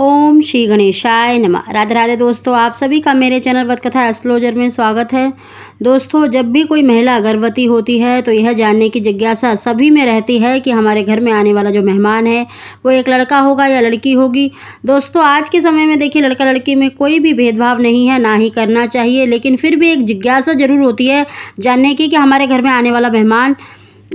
ओम श्री गणेशाय नमः राधे राधे दोस्तों आप सभी का मेरे चैनल वतकथा एस्ट्रोलॉजर में स्वागत है दोस्तों जब भी कोई महिला गर्भवती होती है तो यह जानने की जिज्ञासा सभी में रहती है कि हमारे घर में आने वाला जो मेहमान है वो एक लड़का होगा या लड़की होगी दोस्तों आज के समय में देखिए लड़का लड़की में कोई भी भेदभाव नहीं है ना ही करना चाहिए लेकिन फिर भी एक जिज्ञासा ज़रूर होती है जानने की कि हमारे घर में आने वाला मेहमान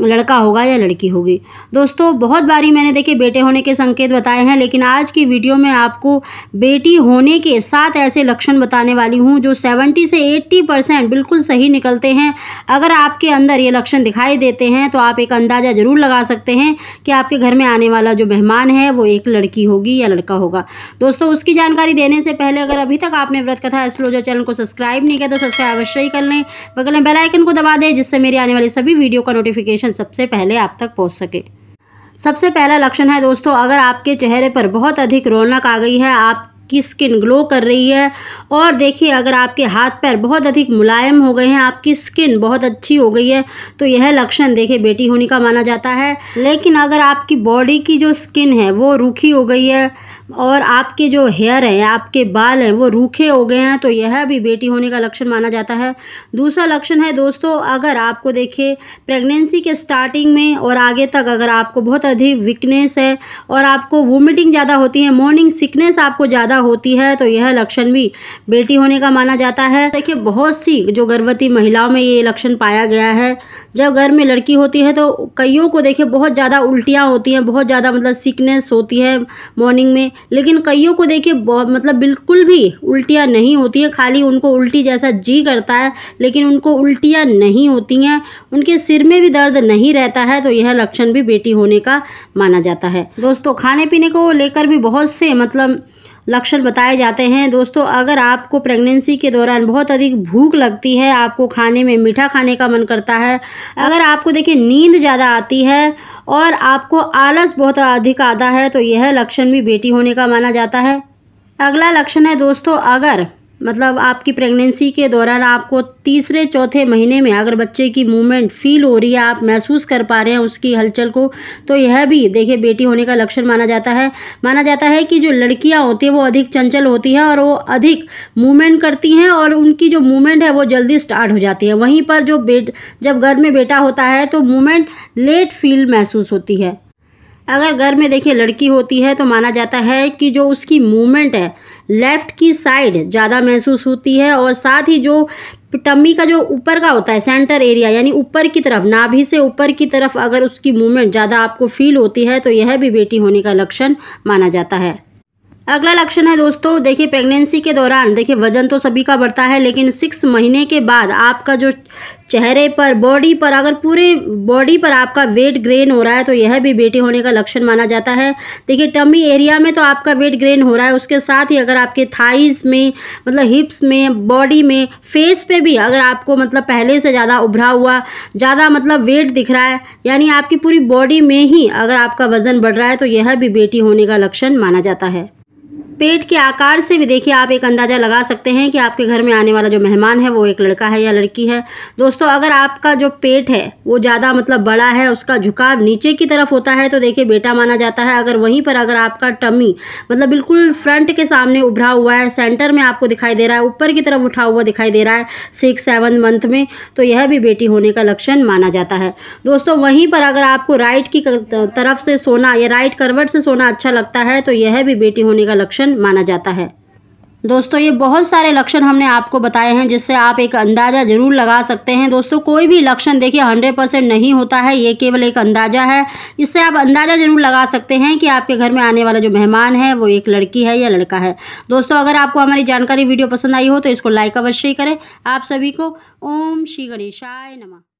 लड़का होगा या लड़की होगी दोस्तों बहुत बारी मैंने देखे बेटे होने के संकेत बताए हैं लेकिन आज की वीडियो में आपको बेटी होने के साथ ऐसे लक्षण बताने वाली हूँ जो 70 से 80 परसेंट बिल्कुल सही निकलते हैं अगर आपके अंदर ये लक्षण दिखाई देते हैं तो आप एक अंदाज़ा ज़रूर लगा सकते हैं कि आपके घर में आने वाला जो मेहमान है वो एक लड़की होगी या लड़का होगा दोस्तों उसकी जानकारी देने से पहले अगर अभी तक आपने व्रत कथा एस्ट्रोलॉजर चैनल को सब्सक्राइब नहीं किया तो सब्सक्राइब अवश्य ही कर लें बगल में बेलाइकन को दबा दें जिससे मेरी आने वाली सभी वीडियो का नोटिफिकेशन सबसे पहले आप तक पहुँच सके सबसे पहला लक्षण है दोस्तों अगर आपके चेहरे पर बहुत अधिक रौनक आ गई है आप की स्किन ग्लो कर रही है और देखिए अगर आपके हाथ पैर बहुत अधिक मुलायम हो गए हैं आपकी स्किन बहुत अच्छी हो गई है तो यह लक्षण देखिए बेटी होने का माना जाता है लेकिन अगर आपकी बॉडी की जो स्किन है वो रूखी हो गई है और आपके जो हेयर हैं आपके बाल हैं वो रूखे हो गए हैं तो यह भी बेटी होने का लक्षण माना जाता है दूसरा लक्षण है दोस्तों अगर आपको देखिए प्रेगनेंसी के स्टार्टिंग में और आगे तक अगर आपको बहुत अधिक वीकनेस है और आपको वोमिटिंग ज़्यादा होती है मॉर्निंग सिकनेस आपको ज़्यादा होती है तो यह लक्षण भी बेटी होने का माना जाता है देखिए बहुत सी जो गर्भवती महिलाओं में ये लक्षण पाया गया है जब घर में लड़की होती है तो कईयों को देखिए बहुत ज़्यादा उल्टियाँ होती हैं बहुत ज़्यादा मतलब सिकनेस होती है मॉर्निंग में लेकिन कईयों को देखिए मतलब बिल्कुल भी उल्टियाँ नहीं होती हैं खाली उनको उल्टी जैसा जी करता है लेकिन उनको उल्टियाँ नहीं होती हैं उनके सिर में भी दर्द नहीं रहता है तो यह लक्षण भी बेटी होने का माना जाता है दोस्तों खाने पीने को लेकर भी बहुत से मतलब लक्षण बताए जाते हैं दोस्तों अगर आपको प्रेगनेंसी के दौरान बहुत अधिक भूख लगती है आपको खाने में मीठा खाने का मन करता है अगर आपको देखिए नींद ज़्यादा आती है और आपको आलस बहुत अधिक आता है तो यह लक्षण भी बेटी होने का माना जाता है अगला लक्षण है दोस्तों अगर मतलब आपकी प्रेगनेंसी के दौरान आपको तीसरे चौथे महीने में अगर बच्चे की मूवमेंट फील हो रही है आप महसूस कर पा रहे हैं उसकी हलचल को तो यह भी देखिए बेटी होने का लक्षण माना जाता है माना जाता है कि जो लड़कियां होती हैं वो अधिक चंचल होती हैं और वो अधिक मूवमेंट करती हैं और उनकी जो मूवमेंट है वो जल्दी स्टार्ट हो जाती है वहीं पर जो बेट जब घर में बेटा होता है तो मूवमेंट लेट फील महसूस होती है अगर घर में देखिए लड़की होती है तो माना जाता है कि जो उसकी मूवमेंट है लेफ़्ट की साइड ज़्यादा महसूस होती है और साथ ही जो टम्मी का जो ऊपर का होता है सेंटर एरिया यानी ऊपर की तरफ नाभि से ऊपर की तरफ अगर उसकी मूवमेंट ज़्यादा आपको फील होती है तो यह भी बेटी होने का लक्षण माना जाता है अगला लक्षण है दोस्तों देखिए प्रेगनेंसी के दौरान देखिए वजन तो सभी का बढ़ता है लेकिन सिक्स महीने के बाद आपका जो चेहरे पर बॉडी पर अगर पूरे बॉडी पर आपका वेट ग्रेन हो रहा है तो यह भी बेटी होने का लक्षण माना जाता है देखिए टमी एरिया में तो आपका वेट ग्रेन हो रहा है उसके साथ ही अगर आपके थाइज में मतलब हिप्स में बॉडी में फेस पे भी अगर आपको मतलब पहले से ज़्यादा उभरा हुआ ज़्यादा मतलब वेट दिख रहा है यानी आपकी पूरी बॉडी में ही अगर आपका वज़न बढ़ रहा है तो यह भी बेटी होने का लक्षण माना जाता है पेट के आकार से भी देखिए आप एक अंदाज़ा लगा सकते हैं कि आपके घर में आने वाला जो मेहमान है वो एक लड़का है या लड़की है दोस्तों अगर आपका जो पेट है वो ज़्यादा मतलब बड़ा है उसका झुकाव नीचे की तरफ होता है तो देखिए बेटा माना जाता है अगर वहीं पर अगर आपका टमी मतलब बिल्कुल फ्रंट के सामने उभरा हुआ है सेंटर में आपको दिखाई दे रहा है ऊपर की तरफ उठा हुआ दिखाई दे रहा है सिक्स सेवन मंथ में तो यह भी बेटी होने का लक्षण माना जाता है दोस्तों वहीं पर अगर आपको राइट की तरफ से सोना या राइट करवट से सोना अच्छा लगता है तो यह भी बेटी होने का लक्षण लक्षण माना जाता है दोस्तों ये बहुत सारे लक्षण हमने आपको बताए हैं जिससे आप एक अंदाज़ा ज़रूर लगा सकते हैं दोस्तों कोई भी लक्षण देखिए हंड्रेड परसेंट नहीं होता है ये केवल एक अंदाज़ा है इससे आप अंदाज़ा ज़रूर लगा सकते हैं कि आपके घर में आने वाला जो मेहमान है वो एक लड़की है या लड़का है दोस्तों अगर आपको हमारी जानकारी वीडियो पसंद आई हो तो इसको लाइक अवश्य करें आप सभी को ओम श्री गणेशाय नमा